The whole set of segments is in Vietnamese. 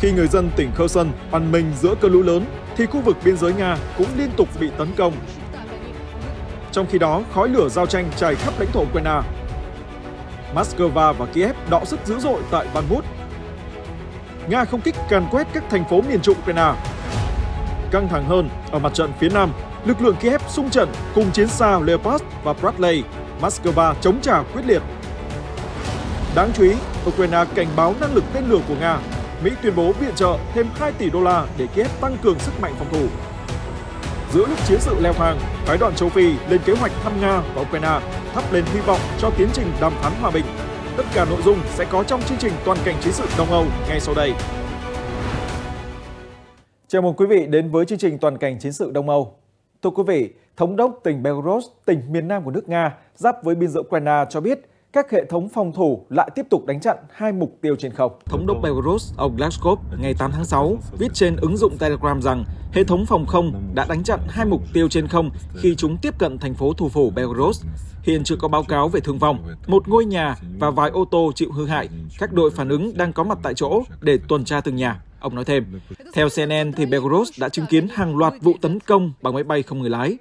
Khi người dân tỉnh Kherson oằn mình giữa cơn lũ lớn, thì khu vực biên giới Nga cũng liên tục bị tấn công. Trong khi đó, khói lửa giao tranh trải khắp lãnh thổ Ukraine. Moscow và Kiev đọ sức dữ dội tại Banmut. Nga không kích càn quét các thành phố miền trung Ukraine. Căng thẳng hơn, ở mặt trận phía Nam, lực lượng Kiev xung trận cùng chiến xa Leopard và Bradley. Moscow chống trả quyết liệt. Đáng chú ý, Ukraine cảnh báo năng lực tên lửa của Nga Mỹ tuyên bố viện trợ thêm 2 tỷ đô la để Kiev tăng cường sức mạnh phòng thủ. Giữa lúc chiến sự leo thang, phái đoàn châu Phi lên kế hoạch thăm Nga và Ukraine thắp lên hy vọng cho tiến trình đàm phán hòa bình. Tất cả nội dung sẽ có trong chương trình toàn cảnh chiến sự Đông Âu ngay sau đây. Chào mừng quý vị đến với chương trình toàn cảnh chiến sự Đông Âu. Thưa quý vị, Thống đốc tỉnh Belgorod, tỉnh miền nam của nước Nga, giáp với biên giới Ukraine cho biết các hệ thống phòng thủ lại tiếp tục đánh chặn hai mục tiêu trên không. Thống đốc Belarus, ông Glashkov, ngày 8 tháng 6, viết trên ứng dụng Telegram rằng hệ thống phòng không đã đánh chặn hai mục tiêu trên không khi chúng tiếp cận thành phố thủ phủ Belarus. Hiện chưa có báo cáo về thương vong, một ngôi nhà và vài ô tô chịu hư hại. Các đội phản ứng đang có mặt tại chỗ để tuần tra từng nhà. Ông nói thêm, theo CNN thì Belarus đã chứng kiến hàng loạt vụ tấn công bằng máy bay không người lái.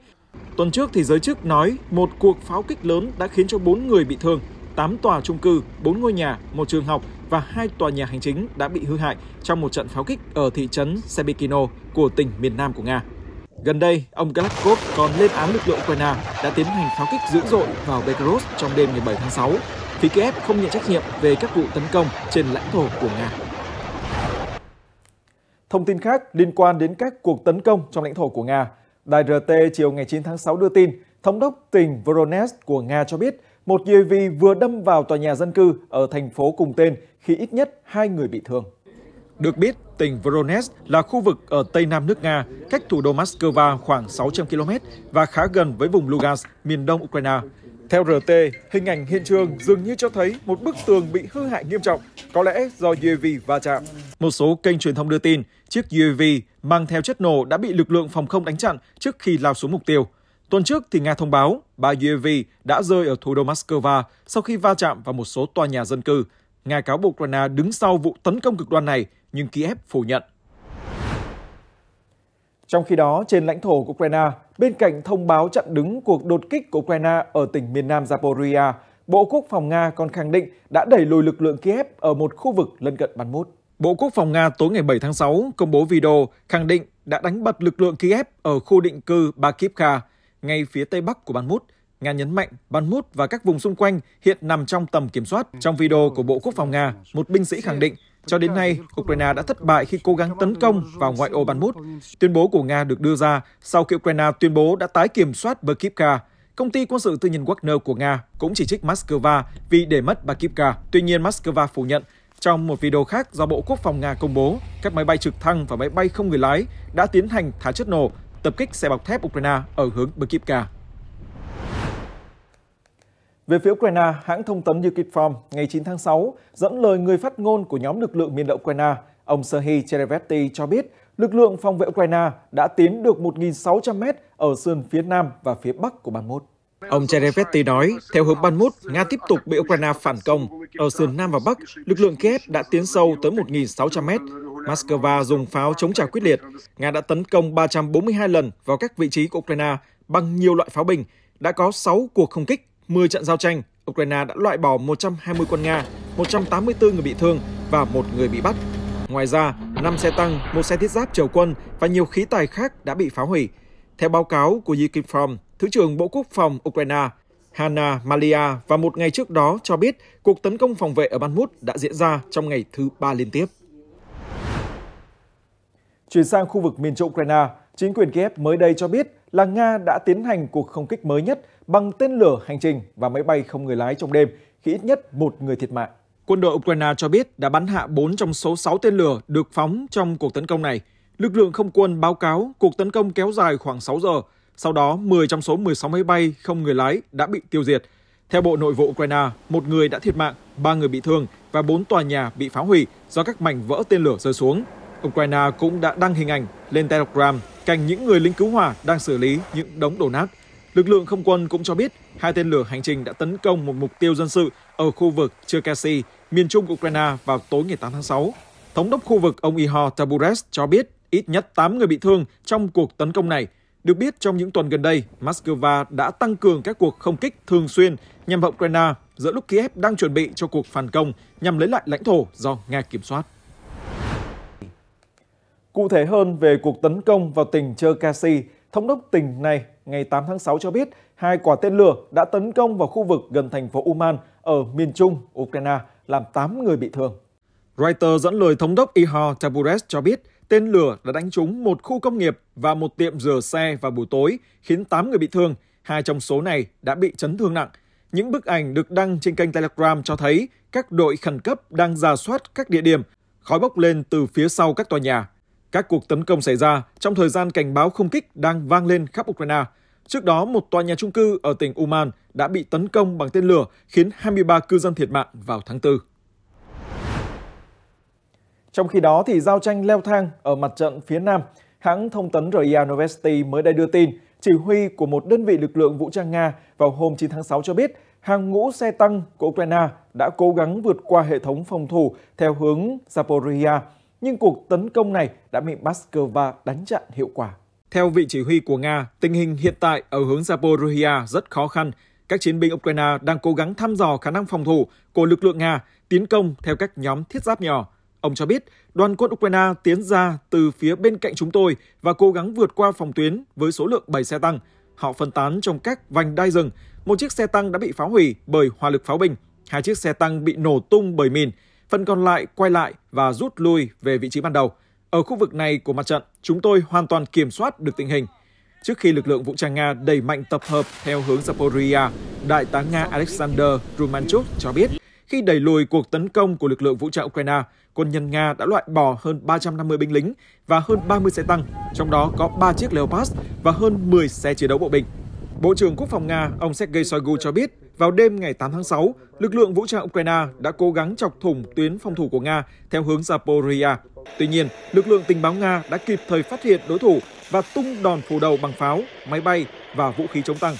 Tuần trước thì giới chức nói một cuộc pháo kích lớn đã khiến cho 4 người bị thương, 8 tòa trung cư, 4 ngôi nhà, một trường học và hai tòa nhà hành chính đã bị hư hại trong một trận pháo kích ở thị trấn Sebikino của tỉnh miền Nam của Nga. Gần đây, ông Galakov còn lên án lực lượng Ukraine đã tiến hành pháo kích dữ dội vào Belarus trong đêm 17 tháng 6. Phía Kiev không nhận trách nhiệm về các vụ tấn công trên lãnh thổ của Nga. Thông tin khác liên quan đến các cuộc tấn công trong lãnh thổ của Nga. Đài RT chiều ngày 9 tháng 6 đưa tin, Thống đốc tỉnh Voronezh của Nga cho biết một UAV vừa đâm vào tòa nhà dân cư ở thành phố cùng tên khi ít nhất hai người bị thương. Được biết, tỉnh Voronezh là khu vực ở tây nam nước Nga, cách thủ đô Moscow khoảng 600 km và khá gần với vùng Lugansk, miền đông Ukraine. Theo RT, hình ảnh hiện trường dường như cho thấy một bức tường bị hư hại nghiêm trọng, có lẽ do UAV va chạm. Một số kênh truyền thông đưa tin, chiếc UAV mang theo chất nổ đã bị lực lượng phòng không đánh chặn trước khi lao xuống mục tiêu. Tuần trước thì Nga thông báo ba UAV đã rơi ở thủ đô Moscow sau khi va chạm vào một số tòa nhà dân cư. Nga cáo buộc Ukraine đứng sau vụ tấn công cực đoan này, nhưng Kiev phủ nhận. Trong khi đó, trên lãnh thổ của Ukraine, bên cạnh thông báo chặn đứng cuộc đột kích của Ukraine ở tỉnh miền nam Zaporizhia, Bộ Quốc phòng Nga còn khẳng định đã đẩy lùi lực lượng Kiev ở một khu vực lân cận Bán Mút. Bộ Quốc phòng Nga tối ngày 7 tháng 6 công bố video khẳng định đã đánh bật lực lượng Kiev ở khu định cư Bakivka, ngay phía tây bắc của Ban Mút. Nga nhấn mạnh Ban Mút và các vùng xung quanh hiện nằm trong tầm kiểm soát. Trong video của Bộ Quốc phòng Nga, một binh sĩ khẳng định cho đến nay, Ukraine đã thất bại khi cố gắng tấn công vào ngoại ô Banmut. Tuyên bố của Nga được đưa ra sau khi Ukraine tuyên bố đã tái kiểm soát Berkivka. Công ty quân sự tư nhân Wagner của Nga cũng chỉ trích Moscow vì để mất Berkivka. Tuy nhiên, Moscow phủ nhận. Trong một video khác do Bộ Quốc phòng Nga công bố, các máy bay trực thăng và máy bay không người lái đã tiến hành thả chất nổ tập kích xe bọc thép Ukraine ở hướng Bekivka. Về phía Ukraine, hãng thông tấn Ukrinform ngày 9 tháng 6 dẫn lời người phát ngôn của nhóm lực lượng miền đậu Ukraine, ông Serhiy Cherevety cho biết lực lượng phòng vệ Ukraine đã tiến được 1.600 mét ở sườn phía nam và phía bắc của Ban Mốt. Ông Cherevety nói, theo hướng Ban Mút, Nga tiếp tục bị Ukraine phản công. Ở sườn Nam và Bắc, lực lượng Kiev đã tiến sâu tới 1.600 mét. Moscow dùng pháo chống trả quyết liệt. Nga đã tấn công 342 lần vào các vị trí của Ukraine bằng nhiều loại pháo binh. Đã có 6 cuộc không kích, 10 trận giao tranh. Ukraine đã loại bỏ 120 quân Nga, 184 người bị thương và một người bị bắt. Ngoài ra, 5 xe tăng, một xe thiết giáp chở quân và nhiều khí tài khác đã bị phá hủy. Theo báo cáo của Yukifrom, Thứ trưởng Bộ Quốc phòng Ukraine Hanna Malia và một ngày trước đó cho biết cuộc tấn công phòng vệ ở Banmut đã diễn ra trong ngày thứ ba liên tiếp. Chuyển sang khu vực miền trung Ukraine, chính quyền Kiev mới đây cho biết là Nga đã tiến hành cuộc không kích mới nhất bằng tên lửa hành trình và máy bay không người lái trong đêm khi ít nhất một người thiệt mạng. Quân đội Ukraine cho biết đã bắn hạ 4 trong số 6 tên lửa được phóng trong cuộc tấn công này. Lực lượng không quân báo cáo cuộc tấn công kéo dài khoảng 6 giờ, sau đó 10 trong số 16 máy bay không người lái đã bị tiêu diệt. Theo Bộ Nội vụ Ukraine, một người đã thiệt mạng, ba người bị thương và bốn tòa nhà bị phá hủy do các mảnh vỡ tên lửa rơi xuống. Ukraine cũng đã đăng hình ảnh lên Telegram cạnh những người lính cứu hỏa đang xử lý những đống đổ nát. Lực lượng không quân cũng cho biết hai tên lửa hành trình đã tấn công một mục tiêu dân sự ở khu vực Cherkasy, miền trung Ukraine vào tối ngày 8 tháng 6. Thống đốc khu vực ông Ihor Tabures cho biết ít nhất 8 người bị thương trong cuộc tấn công này. Được biết, trong những tuần gần đây, Moscow đã tăng cường các cuộc không kích thường xuyên nhằm vào Ukraine giữa lúc Kiev đang chuẩn bị cho cuộc phản công nhằm lấy lại lãnh thổ do Nga kiểm soát. Cụ thể hơn về cuộc tấn công vào tỉnh Cherkasy, thống đốc tỉnh này ngày 8 tháng 6 cho biết hai quả tên lửa đã tấn công vào khu vực gần thành phố Uman ở miền trung Ukraine, làm 8 người bị thương. Reuters dẫn lời thống đốc Ihor Taburet cho biết tên lửa đã đánh trúng một khu công nghiệp và một tiệm rửa xe vào buổi tối, khiến 8 người bị thương, hai trong số này đã bị chấn thương nặng. Những bức ảnh được đăng trên kênh Telegram cho thấy các đội khẩn cấp đang ra soát các địa điểm, khói bốc lên từ phía sau các tòa nhà các cuộc tấn công xảy ra trong thời gian cảnh báo không kích đang vang lên khắp Ukraine. Trước đó, một tòa nhà trung cư ở tỉnh Uman đã bị tấn công bằng tên lửa khiến 23 cư dân thiệt mạng vào tháng 4. Trong khi đó, thì giao tranh leo thang ở mặt trận phía Nam. Hãng thông tấn RIA Novosti mới đây đưa tin, chỉ huy của một đơn vị lực lượng vũ trang Nga vào hôm 9 tháng 6 cho biết hàng ngũ xe tăng của Ukraine đã cố gắng vượt qua hệ thống phòng thủ theo hướng Zaporizhia nhưng cuộc tấn công này đã bị Moscow đánh chặn hiệu quả. Theo vị chỉ huy của Nga, tình hình hiện tại ở hướng Zaporizhia rất khó khăn. Các chiến binh Ukraine đang cố gắng thăm dò khả năng phòng thủ của lực lượng Nga tiến công theo các nhóm thiết giáp nhỏ. Ông cho biết, đoàn quân Ukraine tiến ra từ phía bên cạnh chúng tôi và cố gắng vượt qua phòng tuyến với số lượng 7 xe tăng. Họ phân tán trong các vành đai rừng. Một chiếc xe tăng đã bị phá hủy bởi hỏa lực pháo binh. Hai chiếc xe tăng bị nổ tung bởi mìn phần còn lại quay lại và rút lui về vị trí ban đầu. Ở khu vực này của mặt trận, chúng tôi hoàn toàn kiểm soát được tình hình. Trước khi lực lượng vũ trang Nga đẩy mạnh tập hợp theo hướng Zaporizhia, Đại tá Nga Alexander Rumanchuk cho biết, khi đẩy lùi cuộc tấn công của lực lượng vũ trang Ukraine, quân nhân Nga đã loại bỏ hơn 350 binh lính và hơn 30 xe tăng, trong đó có 3 chiếc Leopard và hơn 10 xe chiến đấu bộ binh. Bộ trưởng Quốc phòng Nga, ông Sergei Shoigu cho biết vào đêm ngày 8 tháng 6, lực lượng vũ trang Ukraine đã cố gắng chọc thủng tuyến phòng thủ của Nga theo hướng Zaporizhia. Tuy nhiên, lực lượng tình báo Nga đã kịp thời phát hiện đối thủ và tung đòn phủ đầu bằng pháo, máy bay và vũ khí chống tăng.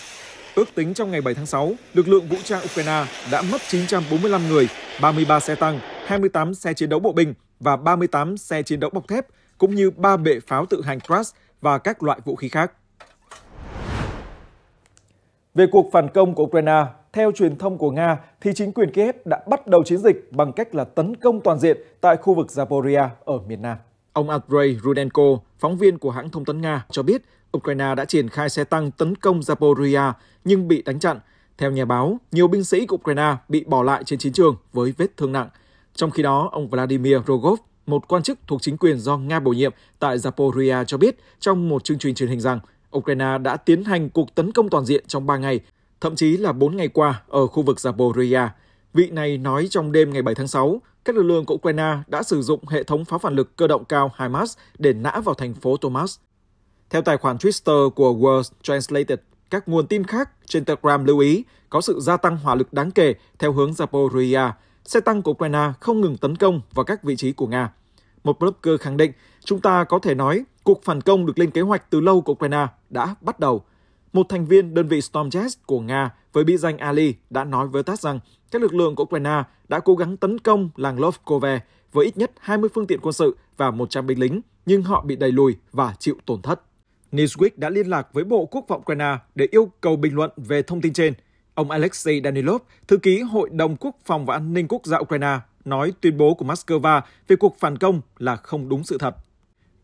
Ước tính trong ngày 7 tháng 6, lực lượng vũ trang Ukraine đã mất 945 người, 33 xe tăng, 28 xe chiến đấu bộ binh và 38 xe chiến đấu bọc thép, cũng như 3 bệ pháo tự hành Kras và các loại vũ khí khác. Về cuộc phản công của Ukraine, theo truyền thông của Nga, thì chính quyền Kiev đã bắt đầu chiến dịch bằng cách là tấn công toàn diện tại khu vực Zaporia ở miền Nam. Ông Andrei Rudenko, phóng viên của hãng thông tấn Nga, cho biết Ukraine đã triển khai xe tăng tấn công Zaporia nhưng bị đánh chặn. Theo nhà báo, nhiều binh sĩ của Ukraine bị bỏ lại trên chiến trường với vết thương nặng. Trong khi đó, ông Vladimir Rogov, một quan chức thuộc chính quyền do Nga bổ nhiệm tại Zaporia cho biết trong một chương trình truyền hình rằng Ukraine đã tiến hành cuộc tấn công toàn diện trong 3 ngày thậm chí là 4 ngày qua ở khu vực Zaporizhia. Vị này nói trong đêm ngày 7 tháng 6, các lực lượng của Ukraine đã sử dụng hệ thống pháo phản lực cơ động cao HIMARS để nã vào thành phố Thomas. Theo tài khoản Twitter của World Translated, các nguồn tin khác trên Telegram lưu ý có sự gia tăng hỏa lực đáng kể theo hướng Zaporizhia. Xe tăng của Ukraine không ngừng tấn công vào các vị trí của Nga. Một blogger khẳng định, chúng ta có thể nói cuộc phản công được lên kế hoạch từ lâu của Ukraine đã bắt đầu – một thành viên đơn vị Stormjet của Nga với bí danh Ali đã nói với TASS rằng các lực lượng của Ukraine đã cố gắng tấn công làng Lovkove với ít nhất 20 phương tiện quân sự và 100 binh lính, nhưng họ bị đẩy lùi và chịu tổn thất. Newsweek đã liên lạc với Bộ Quốc phòng Ukraine để yêu cầu bình luận về thông tin trên. Ông Alexei Danilov, thư ký Hội đồng Quốc phòng và An ninh Quốc gia Ukraine, nói tuyên bố của Moscow về cuộc phản công là không đúng sự thật.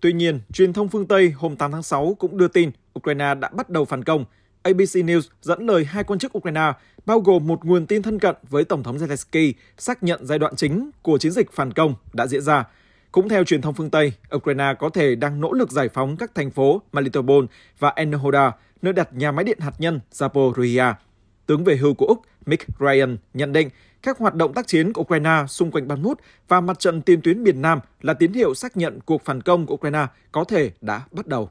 Tuy nhiên, truyền thông phương Tây hôm 8 tháng 6 cũng đưa tin Ukraine đã bắt đầu phản công. ABC News dẫn lời hai quan chức Ukraine, bao gồm một nguồn tin thân cận với Tổng thống Zelensky, xác nhận giai đoạn chính của chiến dịch phản công đã diễn ra. Cũng theo truyền thông phương Tây, Ukraine có thể đang nỗ lực giải phóng các thành phố Melitopol và Enohoda, nơi đặt nhà máy điện hạt nhân Zaporizhia. Tướng về hưu của Úc Mick Ryan nhận định các hoạt động tác chiến của Ukraine xung quanh Bakhmut và mặt trận tiền tuyến miền Nam là tín hiệu xác nhận cuộc phản công của Ukraine có thể đã bắt đầu.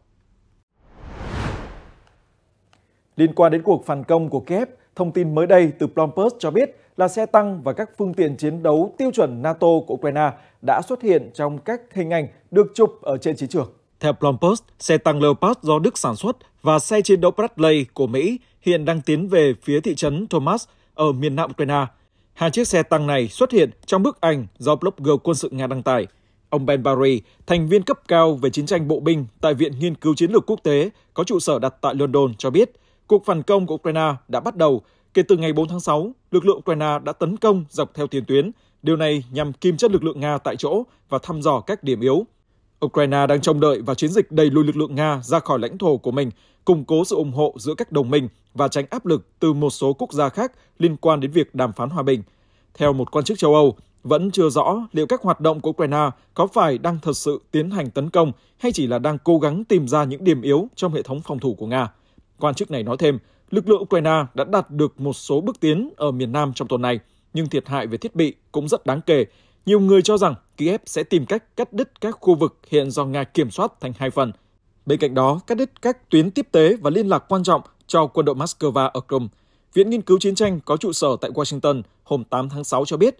Liên quan đến cuộc phản công của Kiev, thông tin mới đây từ Plompus cho biết là xe tăng và các phương tiện chiến đấu tiêu chuẩn NATO của Ukraine đã xuất hiện trong các hình ảnh được chụp ở trên chiến trường. Theo Plompus, xe tăng Leopard do Đức sản xuất và xe chiến đấu Bradley của Mỹ hiện đang tiến về phía thị trấn Thomas ở miền nam Ukraine. Hai chiếc xe tăng này xuất hiện trong bức ảnh do blogger quân sự Nga đăng tải. Ông Ben Barry, thành viên cấp cao về chiến tranh bộ binh tại Viện Nghiên cứu Chiến lược Quốc tế có trụ sở đặt tại London cho biết – Cuộc phản công của Ukraine đã bắt đầu. Kể từ ngày 4 tháng 6, lực lượng Ukraine đã tấn công dọc theo tiền tuyến. Điều này nhằm kim chất lực lượng Nga tại chỗ và thăm dò các điểm yếu. Ukraine đang trông đợi vào chiến dịch đẩy lùi lực lượng Nga ra khỏi lãnh thổ của mình, củng cố sự ủng hộ giữa các đồng minh và tránh áp lực từ một số quốc gia khác liên quan đến việc đàm phán hòa bình. Theo một quan chức châu Âu, vẫn chưa rõ liệu các hoạt động của Ukraine có phải đang thật sự tiến hành tấn công hay chỉ là đang cố gắng tìm ra những điểm yếu trong hệ thống phòng thủ của Nga. Quan chức này nói thêm, lực lượng Ukraine đã đạt được một số bước tiến ở miền Nam trong tuần này, nhưng thiệt hại về thiết bị cũng rất đáng kể. Nhiều người cho rằng Kiev sẽ tìm cách cắt đứt các khu vực hiện do Nga kiểm soát thành hai phần. Bên cạnh đó, cắt đứt các tuyến tiếp tế và liên lạc quan trọng cho quân đội Moscow ở Crimea. Viện Nghiên cứu Chiến tranh có trụ sở tại Washington hôm 8 tháng 6 cho biết,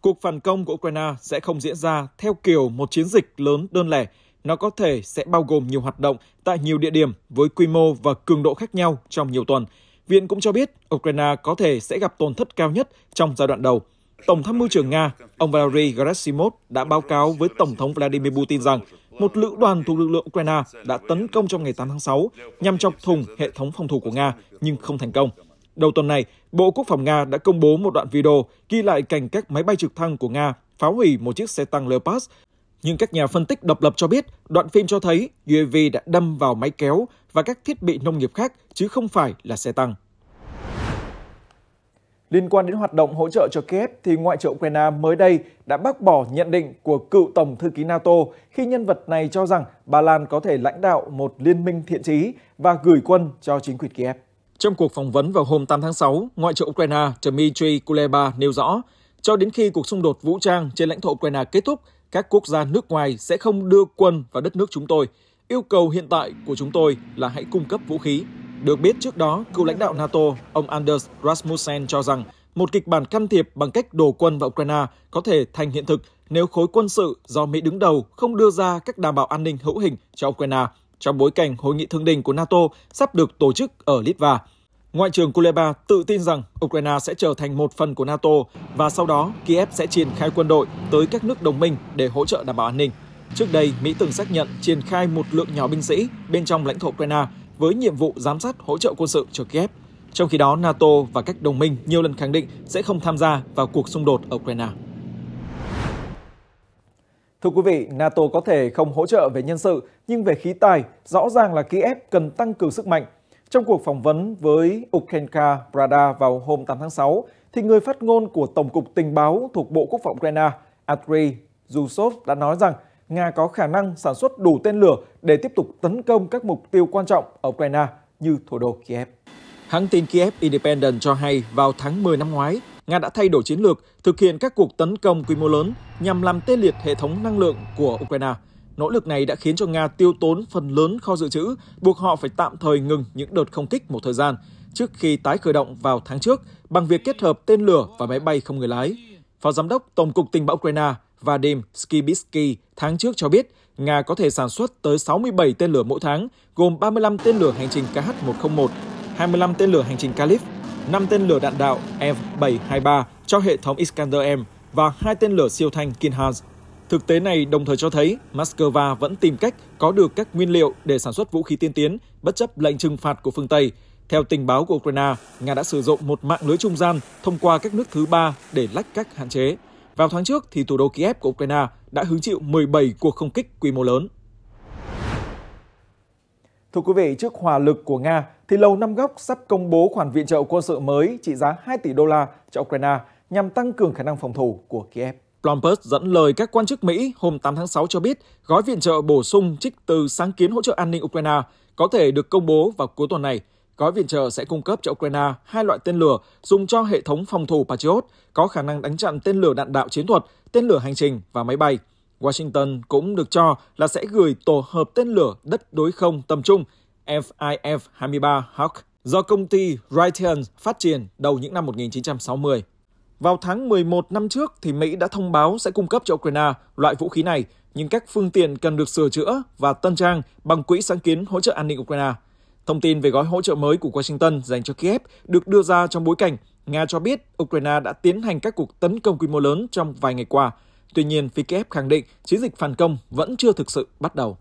cuộc phản công của Ukraine sẽ không diễn ra theo kiểu một chiến dịch lớn đơn lẻ nó có thể sẽ bao gồm nhiều hoạt động tại nhiều địa điểm với quy mô và cường độ khác nhau trong nhiều tuần. Viện cũng cho biết Ukraine có thể sẽ gặp tổn thất cao nhất trong giai đoạn đầu. Tổng tham mưu trưởng Nga, ông Valery Gerasimov đã báo cáo với Tổng thống Vladimir Putin rằng một lữ đoàn thuộc lực lượng Ukraine đã tấn công trong ngày 8 tháng 6 nhằm chọc thùng hệ thống phòng thủ của Nga nhưng không thành công. Đầu tuần này, Bộ Quốc phòng Nga đã công bố một đoạn video ghi lại cảnh các máy bay trực thăng của Nga phá hủy một chiếc xe tăng Leopard nhưng các nhà phân tích độc lập cho biết, đoạn phim cho thấy UAV đã đâm vào máy kéo và các thiết bị nông nghiệp khác chứ không phải là xe tăng. Liên quan đến hoạt động hỗ trợ cho Kiev thì Ngoại trưởng Ukraine mới đây đã bác bỏ nhận định của cựu Tổng thư ký NATO khi nhân vật này cho rằng Ba Lan có thể lãnh đạo một liên minh thiện trí và gửi quân cho chính quyền Kiev. Trong cuộc phỏng vấn vào hôm 8 tháng 6, Ngoại trưởng Ukraine Dmitry Kuleba nêu rõ cho đến khi cuộc xung đột vũ trang trên lãnh thổ Ukraine kết thúc, các quốc gia nước ngoài sẽ không đưa quân vào đất nước chúng tôi. Yêu cầu hiện tại của chúng tôi là hãy cung cấp vũ khí. Được biết trước đó, cựu lãnh đạo NATO, ông Anders Rasmussen cho rằng một kịch bản can thiệp bằng cách đổ quân vào Ukraine có thể thành hiện thực nếu khối quân sự do Mỹ đứng đầu không đưa ra các đảm bảo an ninh hữu hình cho Ukraine trong bối cảnh hội nghị thượng đỉnh của NATO sắp được tổ chức ở Litva. Ngoại trưởng Kuleba tự tin rằng Ukraine sẽ trở thành một phần của NATO và sau đó Kiev sẽ triển khai quân đội tới các nước đồng minh để hỗ trợ đảm bảo an ninh. Trước đây, Mỹ từng xác nhận triển khai một lượng nhỏ binh sĩ bên trong lãnh thổ Ukraine với nhiệm vụ giám sát hỗ trợ quân sự cho Kiev. Trong khi đó, NATO và các đồng minh nhiều lần khẳng định sẽ không tham gia vào cuộc xung đột ở Ukraine. Thưa quý vị, NATO có thể không hỗ trợ về nhân sự, nhưng về khí tài, rõ ràng là Kiev cần tăng cường sức mạnh trong cuộc phỏng vấn với Ukhenka Prada vào hôm 8 tháng 6, thì người phát ngôn của Tổng cục Tình báo thuộc Bộ Quốc phòng Ukraine, Andrei Zhusov đã nói rằng Nga có khả năng sản xuất đủ tên lửa để tiếp tục tấn công các mục tiêu quan trọng ở Ukraine như thủ đô Kiev. Hãng tin Kiev Independent cho hay vào tháng 10 năm ngoái, Nga đã thay đổi chiến lược, thực hiện các cuộc tấn công quy mô lớn nhằm làm tê liệt hệ thống năng lượng của Ukraine – Nỗ lực này đã khiến cho Nga tiêu tốn phần lớn kho dự trữ, buộc họ phải tạm thời ngừng những đợt không kích một thời gian trước khi tái khởi động vào tháng trước bằng việc kết hợp tên lửa và máy bay không người lái. Phó Giám đốc Tổng cục Tình báo Ukraine Vadim Skibitsky tháng trước cho biết Nga có thể sản xuất tới 67 tên lửa mỗi tháng, gồm 35 tên lửa hành trình KH-101, 25 tên lửa hành trình Kalib, 5 tên lửa đạn đạo F-723 cho hệ thống Iskander-M và 2 tên lửa siêu thanh Kinhals Thực tế này đồng thời cho thấy Moscow vẫn tìm cách có được các nguyên liệu để sản xuất vũ khí tiên tiến, bất chấp lệnh trừng phạt của phương Tây. Theo tình báo của Ukraine, Nga đã sử dụng một mạng lưới trung gian thông qua các nước thứ ba để lách các hạn chế. Vào tháng trước, thì thủ đô Kiev của Ukraine đã hứng chịu 17 cuộc không kích quy mô lớn. Thưa quý vị, trước hòa lực của Nga, thì Lầu Năm Góc sắp công bố khoản viện trợ quân sự mới trị giá 2 tỷ đô la cho Ukraine nhằm tăng cường khả năng phòng thủ của Kiev. Bloomberg dẫn lời các quan chức Mỹ hôm 8 tháng 6 cho biết gói viện trợ bổ sung trích từ sáng kiến hỗ trợ an ninh Ukraine có thể được công bố vào cuối tuần này. Gói viện trợ sẽ cung cấp cho Ukraine hai loại tên lửa dùng cho hệ thống phòng thủ Patriot có khả năng đánh chặn tên lửa đạn đạo chiến thuật, tên lửa hành trình và máy bay. Washington cũng được cho là sẽ gửi tổ hợp tên lửa đất đối không tầm trung FIF-23 Hawk do công ty Raytheon phát triển đầu những năm 1960. Vào tháng 11 năm trước thì Mỹ đã thông báo sẽ cung cấp cho Ukraine loại vũ khí này, nhưng các phương tiện cần được sửa chữa và tân trang bằng quỹ sáng kiến hỗ trợ an ninh Ukraine. Thông tin về gói hỗ trợ mới của Washington dành cho Kiev được đưa ra trong bối cảnh Nga cho biết Ukraine đã tiến hành các cuộc tấn công quy mô lớn trong vài ngày qua. Tuy nhiên, phía Kiev khẳng định chiến dịch phản công vẫn chưa thực sự bắt đầu.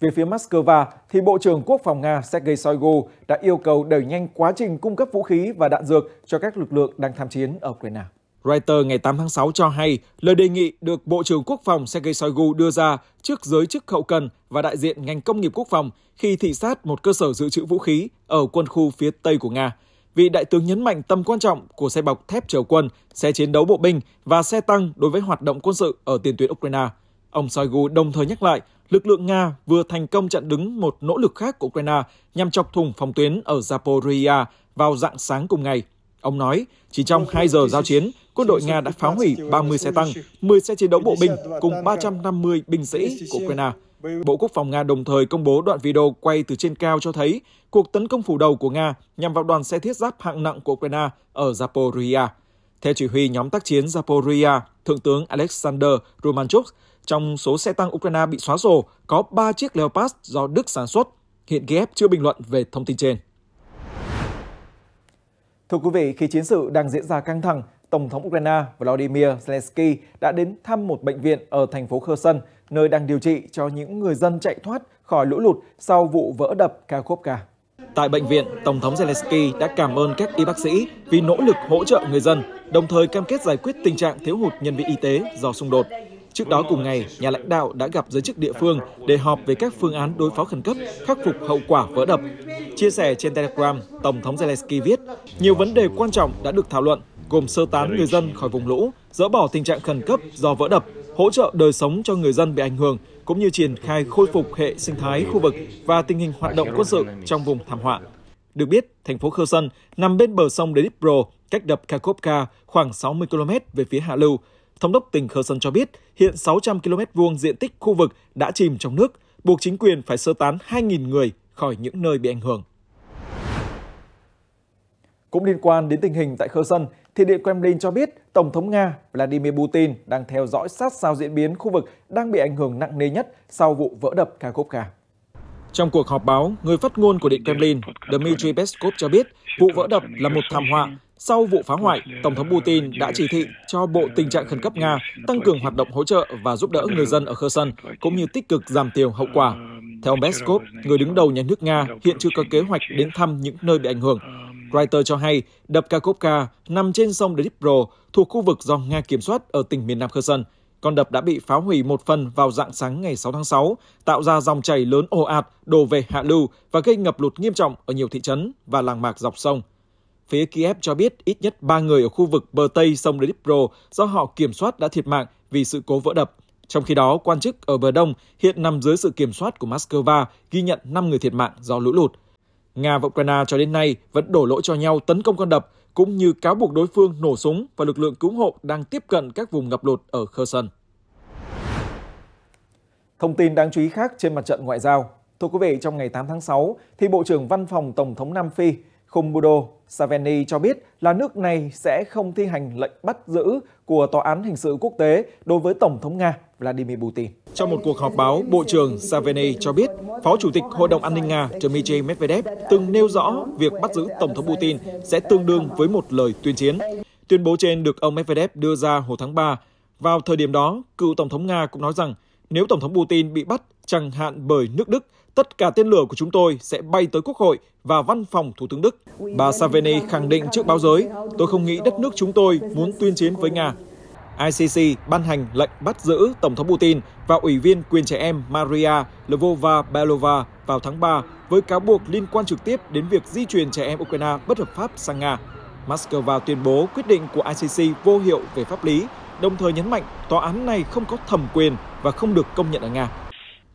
Về phía Moscow, thì Bộ trưởng Quốc phòng Nga Sergei Shoigu đã yêu cầu đẩy nhanh quá trình cung cấp vũ khí và đạn dược cho các lực lượng đang tham chiến ở Ukraine. Reuters ngày 8 tháng 6 cho hay, lời đề nghị được Bộ trưởng Quốc phòng Sergei Shoigu đưa ra trước giới chức hậu cần và đại diện ngành công nghiệp quốc phòng khi thị sát một cơ sở dự trữ vũ khí ở quân khu phía Tây của Nga. Vị đại tướng nhấn mạnh tầm quan trọng của xe bọc thép chở quân, xe chiến đấu bộ binh và xe tăng đối với hoạt động quân sự ở tiền tuyến Ukraine – Ông Shoigu đồng thời nhắc lại lực lượng Nga vừa thành công chặn đứng một nỗ lực khác của Ukraine nhằm chọc thùng phòng tuyến ở Zaporizhia vào dạng sáng cùng ngày. Ông nói, chỉ trong 2 giờ giao chiến, quân đội Nga đã phá hủy 30 xe tăng, 10 xe chiến đấu bộ binh cùng 350 binh sĩ của Ukraine. Bộ Quốc phòng Nga đồng thời công bố đoạn video quay từ trên cao cho thấy cuộc tấn công phủ đầu của Nga nhằm vào đoàn xe thiết giáp hạng nặng của Ukraine ở Zaporizhia. Theo chỉ huy nhóm tác chiến Zaporia, Thượng tướng Alexander Romanchuk, trong số xe tăng Ukraine bị xóa sổ có 3 chiếc Leopard do Đức sản xuất. Hiện Kiev chưa bình luận về thông tin trên. Thưa quý vị, khi chiến sự đang diễn ra căng thẳng, Tổng thống Ukraine Vladimir Zelensky đã đến thăm một bệnh viện ở thành phố Kherson, nơi đang điều trị cho những người dân chạy thoát khỏi lũ lụt sau vụ vỡ đập Kakhovka. Tại bệnh viện, Tổng thống Zelensky đã cảm ơn các y bác sĩ vì nỗ lực hỗ trợ người dân, đồng thời cam kết giải quyết tình trạng thiếu hụt nhân viên y tế do xung đột. Trước đó cùng ngày, nhà lãnh đạo đã gặp giới chức địa phương để họp về các phương án đối phó khẩn cấp, khắc phục hậu quả vỡ đập. Chia sẻ trên Telegram, Tổng thống Zelensky viết, nhiều vấn đề quan trọng đã được thảo luận, gồm sơ tán người dân khỏi vùng lũ, dỡ bỏ tình trạng khẩn cấp do vỡ đập, hỗ trợ đời sống cho người dân bị ảnh hưởng, cũng như triển khai khôi phục hệ sinh thái khu vực và tình hình hoạt động quân sự trong vùng thảm họa. Được biết, thành phố Kherson nằm bên bờ sông Dnipro, cách đập Kakhovka khoảng 60 km về phía hạ lưu. Thống đốc tỉnh Kherson cho biết hiện 600 km vuông diện tích khu vực đã chìm trong nước, buộc chính quyền phải sơ tán 2.000 người khỏi những nơi bị ảnh hưởng. Cũng liên quan đến tình hình tại Khơ Sân, Thị điện Kremlin cho biết Tổng thống Nga Vladimir Putin đang theo dõi sát sao diễn biến khu vực đang bị ảnh hưởng nặng nề nhất sau vụ vỡ đập Kharkovka. Trong cuộc họp báo, người phát ngôn của Điện Kremlin, Dmitry Peskov cho biết vụ vỡ đập là một thảm họa. Sau vụ phá hoại, Tổng thống Putin đã chỉ thị cho Bộ Tình trạng Khẩn cấp Nga tăng cường hoạt động hỗ trợ và giúp đỡ người dân ở Kherson, cũng như tích cực giảm thiểu hậu quả. Theo ông Peskov, người đứng đầu nhà nước Nga hiện chưa có kế hoạch đến thăm những nơi bị ảnh hưởng. Reuters cho hay đập Kakovka nằm trên sông Dnipro thuộc khu vực do Nga kiểm soát ở tỉnh miền Nam Kherson. Con đập đã bị phá hủy một phần vào dạng sáng ngày 6 tháng 6, tạo ra dòng chảy lớn ồ ạt đổ về hạ lưu và gây ngập lụt nghiêm trọng ở nhiều thị trấn và làng mạc dọc sông. Phía Kiev cho biết ít nhất 3 người ở khu vực bờ Tây sông Dnipro do họ kiểm soát đã thiệt mạng vì sự cố vỡ đập. Trong khi đó, quan chức ở bờ Đông hiện nằm dưới sự kiểm soát của Moscow ghi nhận 5 người thiệt mạng do lũ lụt. Nga và Ukraine cho đến nay vẫn đổ lỗi cho nhau tấn công con đập, cũng như cáo buộc đối phương nổ súng và lực lượng cứu hộ đang tiếp cận các vùng ngập lụt ở Kherson. Thông tin đáng chú ý khác trên mặt trận ngoại giao. Thưa quý vị, trong ngày 8 tháng 6, thì Bộ trưởng Văn phòng Tổng thống Nam Phi Khumbudo Saveni cho biết là nước này sẽ không thi hành lệnh bắt giữ của Tòa án Hình sự Quốc tế đối với Tổng thống Nga Vladimir Putin. Trong một cuộc họp báo, Bộ trưởng Saveny cho biết Phó Chủ tịch Hội đồng An ninh Nga Dmitry Medvedev từng nêu rõ việc bắt giữ Tổng thống Putin sẽ tương đương với một lời tuyên chiến. Tuyên bố trên được ông Medvedev đưa ra hồi tháng 3. Vào thời điểm đó, cựu Tổng thống Nga cũng nói rằng nếu Tổng thống Putin bị bắt chẳng hạn bởi nước Đức, tất cả tên lửa của chúng tôi sẽ bay tới Quốc hội và văn phòng Thủ tướng Đức. Bà Saveny khẳng định trước báo giới, tôi không nghĩ đất nước chúng tôi muốn tuyên chiến với Nga, ICC ban hành lệnh bắt giữ Tổng thống Putin và Ủy viên quyền trẻ em Maria Lvova Belova vào tháng 3 với cáo buộc liên quan trực tiếp đến việc di chuyển trẻ em Ukraine bất hợp pháp sang Nga. Moscow tuyên bố quyết định của ICC vô hiệu về pháp lý, đồng thời nhấn mạnh tòa án này không có thẩm quyền và không được công nhận ở Nga.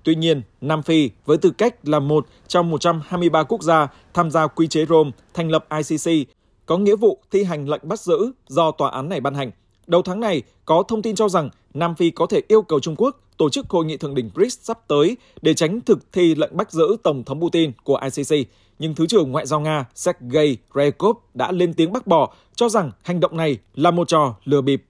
Tuy nhiên, Nam Phi với tư cách là một trong 123 quốc gia tham gia quy chế Rome thành lập ICC có nghĩa vụ thi hành lệnh bắt giữ do tòa án này ban hành. Đầu tháng này, có thông tin cho rằng Nam Phi có thể yêu cầu Trung Quốc tổ chức hội nghị thượng đỉnh BRICS sắp tới để tránh thực thi lệnh bắt giữ Tổng thống Putin của ICC. Nhưng Thứ trưởng Ngoại giao Nga Sergei Ryabkov đã lên tiếng bác bỏ, cho rằng hành động này là một trò lừa bịp.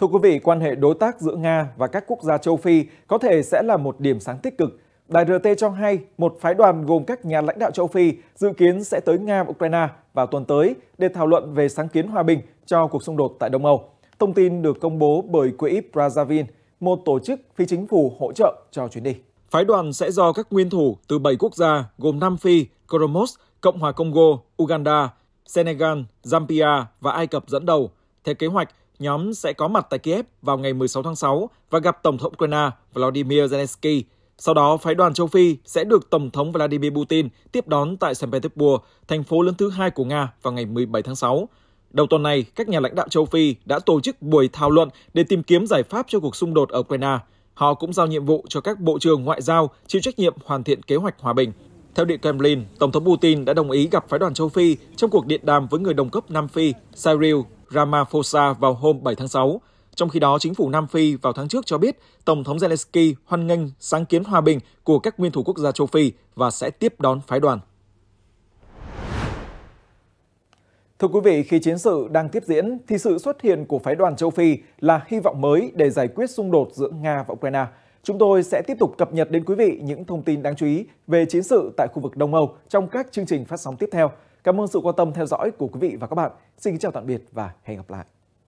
Thưa quý vị, quan hệ đối tác giữa Nga và các quốc gia châu Phi có thể sẽ là một điểm sáng tích cực Đài RT cho hay một phái đoàn gồm các nhà lãnh đạo châu Phi dự kiến sẽ tới Nga và Ukraine vào tuần tới để thảo luận về sáng kiến hòa bình cho cuộc xung đột tại Đông Âu. Thông tin được công bố bởi Quỹ Brazavin, một tổ chức phi chính phủ hỗ trợ cho chuyến đi. Phái đoàn sẽ do các nguyên thủ từ 7 quốc gia gồm Nam Phi, kromos, Cộng hòa Congo, Uganda, Senegal, Zambia và Ai Cập dẫn đầu. Theo kế hoạch, nhóm sẽ có mặt tại Kiev vào ngày 16 tháng 6 và gặp Tổng thống Ukraine Vladimir Zelensky sau đó, phái đoàn châu Phi sẽ được Tổng thống Vladimir Putin tiếp đón tại Saint Petersburg, thành phố lớn thứ hai của Nga vào ngày 17 tháng 6. Đầu tuần này, các nhà lãnh đạo châu Phi đã tổ chức buổi thảo luận để tìm kiếm giải pháp cho cuộc xung đột ở Ukraine. Họ cũng giao nhiệm vụ cho các bộ trưởng ngoại giao chịu trách nhiệm hoàn thiện kế hoạch hòa bình. Theo Điện Kremlin, Tổng thống Putin đã đồng ý gặp phái đoàn châu Phi trong cuộc điện đàm với người đồng cấp Nam Phi Cyril Ramaphosa vào hôm 7 tháng 6. Trong khi đó, chính phủ Nam Phi vào tháng trước cho biết Tổng thống Zelensky hoan nghênh sáng kiến hòa bình của các nguyên thủ quốc gia châu Phi và sẽ tiếp đón phái đoàn. Thưa quý vị, khi chiến sự đang tiếp diễn, thì sự xuất hiện của phái đoàn châu Phi là hy vọng mới để giải quyết xung đột giữa Nga và Ukraine. Chúng tôi sẽ tiếp tục cập nhật đến quý vị những thông tin đáng chú ý về chiến sự tại khu vực Đông Âu trong các chương trình phát sóng tiếp theo. Cảm ơn sự quan tâm theo dõi của quý vị và các bạn. Xin kính chào tạm biệt và hẹn gặp lại.